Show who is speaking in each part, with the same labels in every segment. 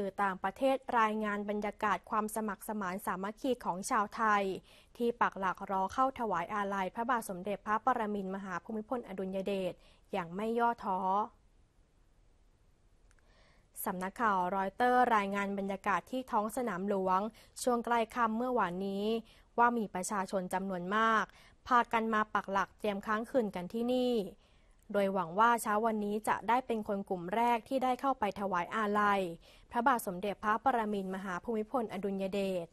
Speaker 1: ื่อต่างประเทศรายงานบรรยากาศความสมัครสมานสามัคคีของชาวไทย ที่ปักหลักรอเข้าถวายอาลัยพระบาทสมเด็จพระปรมินมหาภูมิพลอดุลยเดชอย่างไม่ย่อท้อสำนักข่าวรอยเตอร์รายงานบรรยากาศที่ท้องสนามหลวง ช่วงใกล้ค่ำเมื่อวานนี้ ว่ามีประชาชนจำนวนมาก พากันมาปักหลักเตรียมค้างคืนกันที่นี่โดยหวังว่าเช้าวันนี้จะได้เป็นคนกลุ่มแรกที่ได้เข้าไปถวายอาลัย พระบาทสมเด็จพระปรมินมหาภูมิพลอดุลยเดช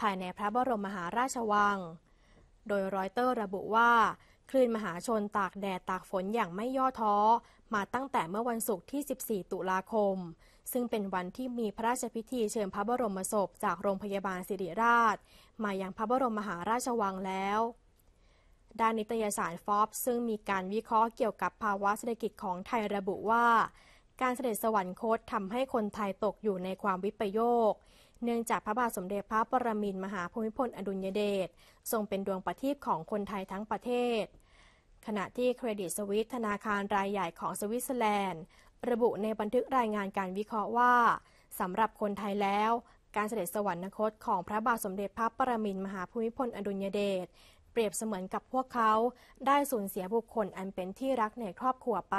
Speaker 1: ภายในพระบรมมหาราชวัง โดยรอยเตอร์ระบุว่า คลื่นมหาชนตากแดดตากฝนอย่างไม่ย่อท้อมาตั้งแต่เมื่อวันศุกร์ที่ 14 ตุลาคม ซึ่งเป็นวันที่มีพระราชพิธีเชิญพระบรมศพจากโรงพยาบาลสิริราชมายังพระบรมมหาราชวังแล้วด้านนิตยสารฟอบซึ่งมีการวิเคราะห์เกี่ยวกับภาวะเศรษฐกิจของไทยระบุว่า การเสด็จสวรรคตทำให้คนไทยตกอยู่ในความวิปโยค เนื่องจากพระบาทสมเด็จพระปรมินทรมหาภูมิพลอดุลยเดชทรงเป็นดวงประทีปของคนไทยทั้งประเทศ ขณะที่เครดิตสวิสธนาคารรายใหญ่ของสวิตเซอร์แลนด์ ระบุในบันทึกรายงานการวิเคราะห์ว่าสำหรับคนไทยแล้ว การเสด็จสวรรคตของพระบาทสมเด็จพระปรมินทรมหาภูมิพลอดุลยเดชเปรียบเสมือนกับพวกเขาได้สูญเสียบุคคลอันเป็นที่รักในครอบครัวไป